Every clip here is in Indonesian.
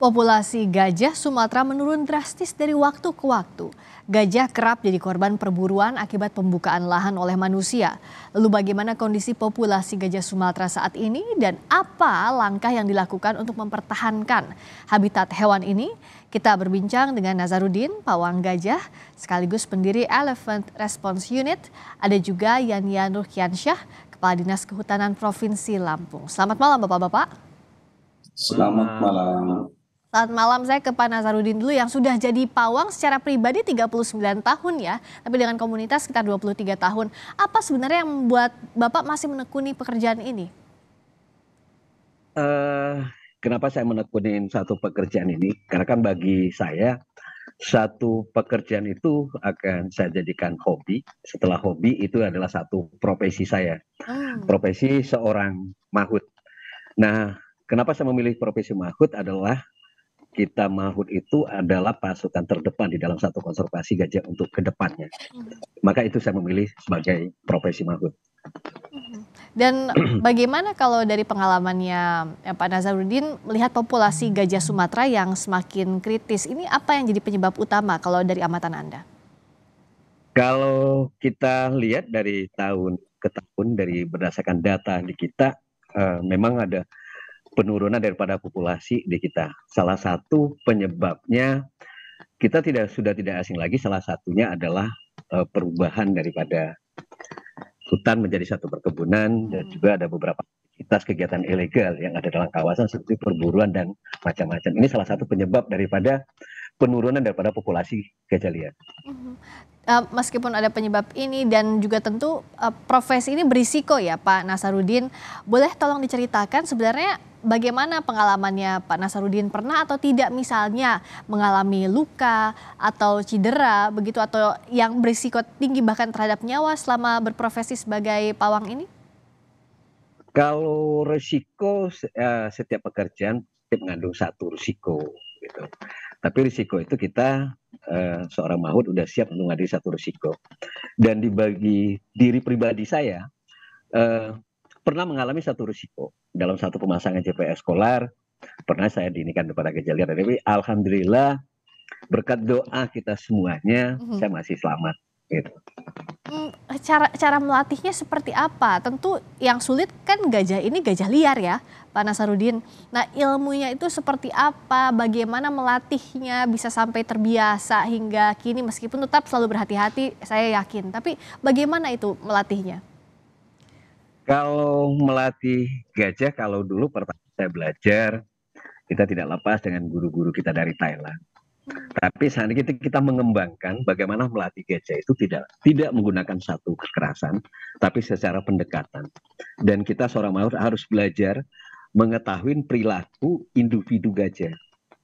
Populasi gajah Sumatera menurun drastis dari waktu ke waktu. Gajah kerap jadi korban perburuan akibat pembukaan lahan oleh manusia. Lalu bagaimana kondisi populasi gajah Sumatera saat ini dan apa langkah yang dilakukan untuk mempertahankan habitat hewan ini? Kita berbincang dengan Nazarudin Pawang Gajah sekaligus pendiri Elephant Response Unit. Ada juga Yanian Ruhyansyah, Kepala Dinas Kehutanan Provinsi Lampung. Selamat malam Bapak-Bapak. Selamat malam. Saat malam saya ke Pak Nazarudin dulu yang sudah jadi pawang secara pribadi 39 tahun ya. Tapi dengan komunitas sekitar 23 tahun. Apa sebenarnya yang membuat Bapak masih menekuni pekerjaan ini? Uh, kenapa saya menekuni satu pekerjaan ini? Karena kan bagi saya satu pekerjaan itu akan saya jadikan hobi. Setelah hobi itu adalah satu profesi saya. Hmm. Profesi seorang mahut. Nah, kenapa saya memilih profesi mahut adalah kita Mahut itu adalah pasukan terdepan di dalam satu konservasi gajah untuk kedepannya. Hmm. Maka itu saya memilih sebagai profesi Mahut. Hmm. Dan bagaimana kalau dari pengalamannya ya, Pak Nazarudin melihat populasi hmm. gajah Sumatera yang semakin kritis, ini apa yang jadi penyebab utama kalau dari amatan Anda? Kalau kita lihat dari tahun ke tahun dari berdasarkan data di kita, uh, memang ada penurunan daripada populasi di kita. Salah satu penyebabnya kita tidak sudah tidak asing lagi salah satunya adalah uh, perubahan daripada hutan menjadi satu perkebunan hmm. dan juga ada beberapa aktivitas kegiatan ilegal yang ada dalam kawasan seperti perburuan dan macam-macam. Ini salah satu penyebab daripada penurunan daripada populasi gajah liar. Uh, meskipun ada penyebab ini dan juga tentu uh, profesi ini berisiko ya Pak Nasarudin. Boleh tolong diceritakan sebenarnya bagaimana pengalamannya Pak Nasarudin pernah atau tidak misalnya mengalami luka atau cedera begitu atau yang berisiko tinggi bahkan terhadap nyawa selama berprofesi sebagai pawang ini? Kalau risiko eh, setiap pekerjaan mengandung satu risiko gitu. Tapi risiko itu kita eh, seorang mahut udah siap untuk satu risiko. Dan dibagi diri pribadi saya eh, pernah mengalami satu risiko dalam satu pemasangan JPS sekolah. Pernah saya dinikan kepada gejala tapi alhamdulillah berkat doa kita semuanya mm -hmm. saya masih selamat gitu. Hmm, cara cara melatihnya seperti apa? Tentu yang sulit kan gajah ini gajah liar ya, Pak Nasarudin. Nah ilmunya itu seperti apa? Bagaimana melatihnya bisa sampai terbiasa hingga kini meskipun tetap selalu berhati-hati, saya yakin. Tapi bagaimana itu melatihnya? Kalau melatih gajah, kalau dulu pertama saya belajar, kita tidak lepas dengan guru-guru kita dari Thailand. Hmm. Tapi saat ini kita, mengembangkan bagaimana melatih gajah itu tidak tidak menggunakan satu kekerasan, tapi secara pendekatan. Dan kita seorang maut harus belajar mengetahui perilaku individu gajah.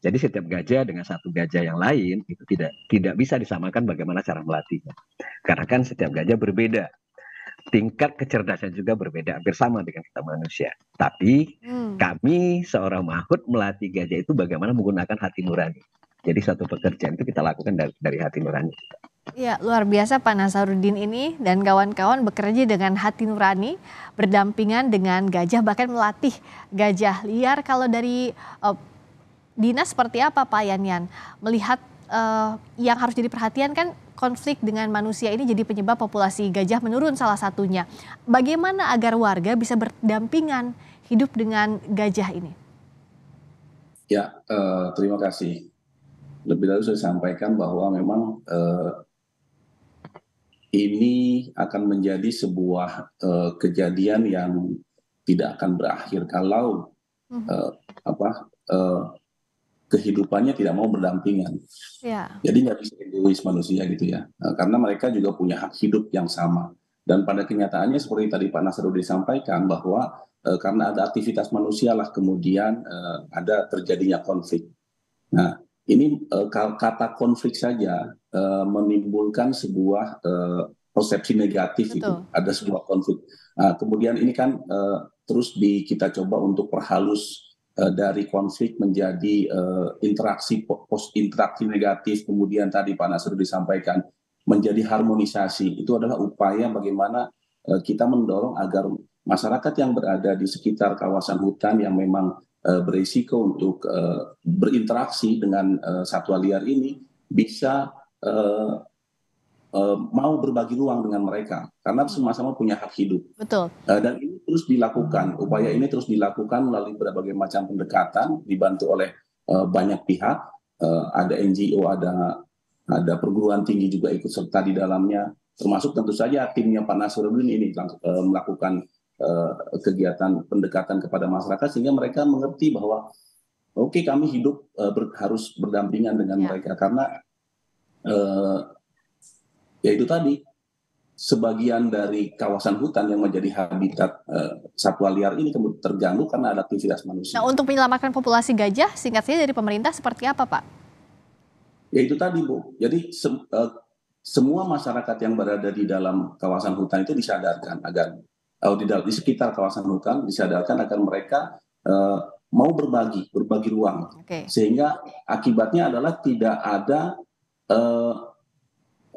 Jadi setiap gajah dengan satu gajah yang lain itu tidak tidak bisa disamakan bagaimana cara melatihnya. Karena kan setiap gajah berbeda tingkat kecerdasan juga berbeda hampir sama dengan kita manusia. Tapi hmm. kami seorang mahut melatih gajah itu bagaimana menggunakan hati nurani. Jadi satu pekerjaan itu kita lakukan dari, dari hati nurani Iya Ya, luar biasa Pak Nasarudin ini dan kawan-kawan bekerja dengan hati nurani, berdampingan dengan gajah, bahkan melatih gajah liar. Kalau dari uh, dinas seperti apa Pak Yanyan? Melihat uh, yang harus jadi perhatian kan konflik dengan manusia ini jadi penyebab populasi gajah menurun salah satunya. Bagaimana agar warga bisa berdampingan hidup dengan gajah ini? Ya, eh, terima kasih. Lebih dahulu saya sampaikan bahwa memang eh, ini akan menjadi sebuah eh, kejadian yang tidak akan berakhir kalau mhm. eh, apa eh, kehidupannya tidak mau berdampingan. Ya. Jadi nggak bisa egois manusia gitu ya, eh, karena mereka juga punya hak hidup yang sama. Dan pada kenyataannya seperti tadi Pak Nasruddin sampaikan bahwa e, karena ada aktivitas manusia lah kemudian e, ada terjadinya konflik. Nah ini e, kata konflik saja e, menimbulkan sebuah e, persepsi negatif Betul. itu ada sebuah konflik. Nah, kemudian ini kan e, terus di, kita coba untuk perhalus Eh, dari konflik menjadi eh, interaksi post interaksi negatif kemudian tadi Pak Nasir disampaikan menjadi harmonisasi itu adalah upaya bagaimana eh, kita mendorong agar masyarakat yang berada di sekitar kawasan hutan yang memang berisiko untuk berinteraksi dengan satwa liar ini bisa Eh, mau berbagi ruang dengan mereka karena hmm. sama-sama punya hak hidup. Betul. Uh, dan ini terus dilakukan, upaya ini terus dilakukan melalui berbagai macam pendekatan dibantu oleh uh, banyak pihak, uh, ada NGO, ada ada perguruan tinggi juga ikut serta di dalamnya, termasuk tentu saja timnya Pak Nasruddin ini uh, melakukan uh, kegiatan pendekatan kepada masyarakat sehingga mereka mengerti bahwa oke okay, kami hidup uh, ber, harus berdampingan dengan ya. mereka karena yaitu tadi sebagian dari kawasan hutan yang menjadi habitat uh, satwa liar ini kemudian terganggu karena ada aktivitas manusia. Nah, untuk menyelamatkan populasi gajah, singkat saja dari pemerintah seperti apa, Pak? Ya itu tadi, Bu. Jadi se uh, eh, semua masyarakat yang berada di dalam kawasan hutan itu disadarkan agar uh, di, di sekitar kawasan hutan disadarkan agar mereka uh, mau berbagi, berbagi ruang. Okay. Sehingga akibatnya adalah tidak ada uh,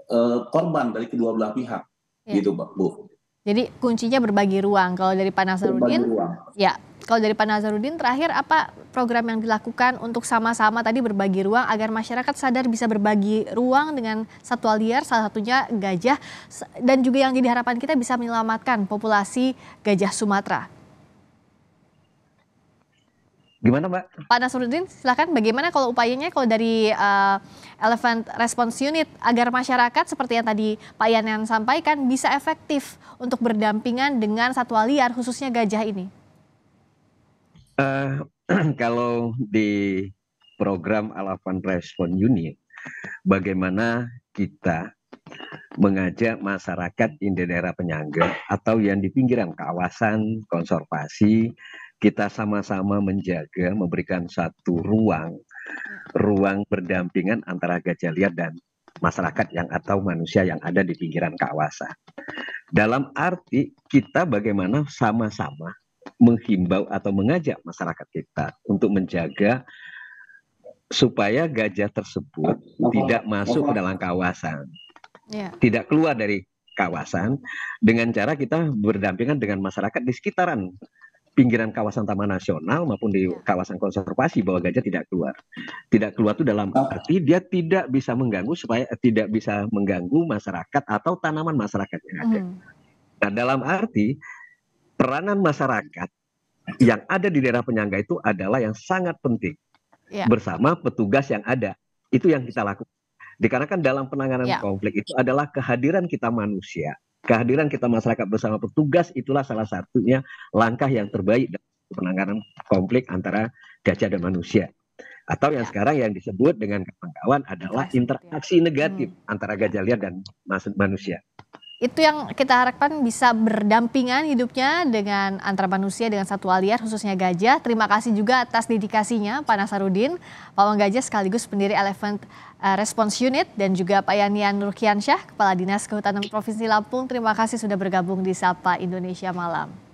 Eh, korban dari kedua belah pihak ya. gitu Pak Bu. Jadi kuncinya berbagi ruang. Kalau dari Pak Nazarudin, ya kalau dari Pak Nazarudin terakhir apa program yang dilakukan untuk sama-sama tadi berbagi ruang agar masyarakat sadar bisa berbagi ruang dengan satwa liar salah satunya gajah dan juga yang jadi harapan kita bisa menyelamatkan populasi gajah Sumatera. Gimana Mbak? Pak Nasruddin, silakan bagaimana kalau upayanya kalau dari uh, Elephant Response Unit agar masyarakat seperti yang tadi Pak yang sampaikan bisa efektif untuk berdampingan dengan satwa liar khususnya gajah ini? Uh, kalau di program Elephant Response Unit, bagaimana kita mengajak masyarakat di daerah penyangga atau yang di pinggiran kawasan konservasi kita sama-sama menjaga memberikan satu ruang ruang berdampingan antara gajah liar dan masyarakat yang atau manusia yang ada di pinggiran kawasan. Dalam arti kita bagaimana sama-sama menghimbau atau mengajak masyarakat kita untuk menjaga supaya gajah tersebut tidak masuk ke dalam kawasan, ya. tidak keluar dari kawasan dengan cara kita berdampingan dengan masyarakat di sekitaran pinggiran kawasan taman nasional maupun di iya. kawasan konservasi bahwa gajah tidak keluar. Tidak keluar itu dalam oh. arti dia tidak bisa mengganggu supaya eh, tidak bisa mengganggu masyarakat atau tanaman masyarakat yang ada. Hmm. Nah, dalam arti peranan masyarakat yang ada di daerah penyangga itu adalah yang sangat penting. Yeah. Bersama petugas yang ada. Itu yang kita lakukan. Dikarenakan dalam penanganan yeah. konflik itu adalah kehadiran kita manusia Kehadiran kita masyarakat bersama petugas itulah salah satunya langkah yang terbaik dalam penanganan konflik antara gajah dan manusia. Atau yang ya. sekarang yang disebut dengan kawan-kawan adalah interaksi ya. negatif hmm. antara gajah liar dan manusia itu yang kita harapkan bisa berdampingan hidupnya dengan antara manusia dengan satwa liar khususnya gajah. Terima kasih juga atas dedikasinya Pak Nasarudin, Pak Wang Gajah sekaligus pendiri Elephant eh, Response Unit dan juga Pak Yanian Rukiansyah, Kepala Dinas Kehutanan Provinsi Lampung. Terima kasih sudah bergabung di Sapa Indonesia Malam.